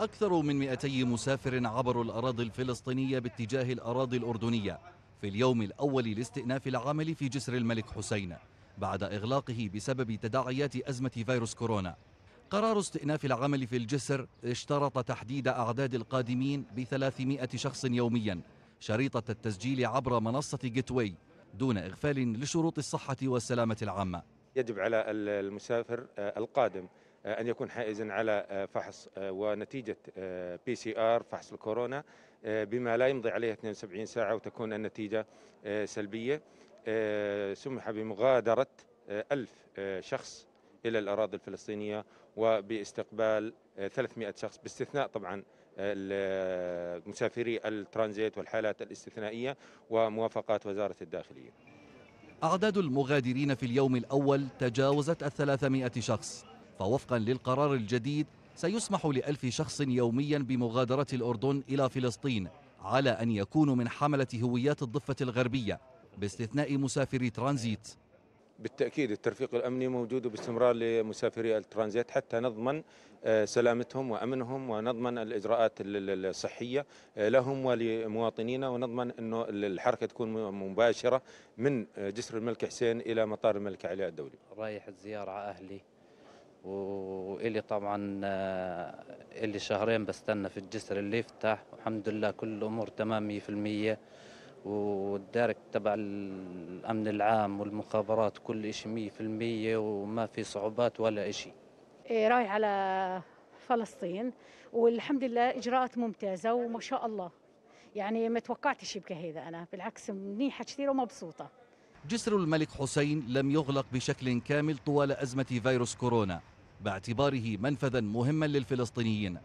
أكثر من 200 مسافر عبروا الأراضي الفلسطينية باتجاه الأراضي الأردنية في اليوم الأول لاستئناف العمل في جسر الملك حسين بعد إغلاقه بسبب تداعيات أزمة فيروس كورونا قرار استئناف العمل في الجسر اشترط تحديد أعداد القادمين ب 300 شخص يوميا شريطة التسجيل عبر منصة جيتوي دون إغفال لشروط الصحة والسلامة العامة يجب على المسافر آه، القادم آه، ان يكون حائزا على آه، فحص آه، ونتيجه بي سي ار فحص الكورونا بما لا يمضي عليها 72 ساعه وتكون النتيجه سلبيه سمح بمغادره ألف شخص إلى الأراضي الفلسطينية وباستقبال 300 شخص باستثناء طبعا مسافري الترانزيت والحالات الاستثنائية وموافقات وزارة الداخلية أعداد المغادرين في اليوم الأول تجاوزت ال 300 شخص فوفقا للقرار الجديد سيسمح لألف شخص يوميا بمغادرة الأردن إلى فلسطين على أن يكونوا من حملة هويات الضفة الغربية باستثناء مسافري ترانزيت بالتأكيد الترفيق الأمني موجود باستمرار لمسافري الترانزيت حتى نضمن آه، سلامتهم وأمنهم ونضمن الإجراءات الصحية آه، لهم ولمواطنينا ونضمن أنه الحركة تكون مباشرة من آه، جسر الملك حسين إلى مطار الملك علي الدولي رايح الزيارة أهلي وإلي طبعا آه، إلي شهرين بستنى في الجسر اللي يفتح والحمد لله كل الأمور تمام 100% والدارك تبع الأمن العام والمخابرات كل شيء 100% وما في صعوبات ولا شيء إيه، رايح على فلسطين والحمد لله إجراءات ممتازة وما شاء الله يعني ما توقعتش هذا أنا بالعكس منيحة كثير ومبسوطة جسر الملك حسين لم يغلق بشكل كامل طوال أزمة فيروس كورونا باعتباره منفذا مهما للفلسطينيين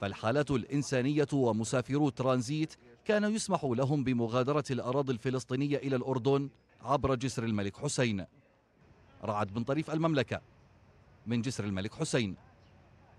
فالحالة الإنسانية ومسافرو ترانزيت كان يسمح لهم بمغادرة الأراضي الفلسطينية إلى الأردن عبر جسر الملك حسين رعد بن طريف المملكة من جسر الملك حسين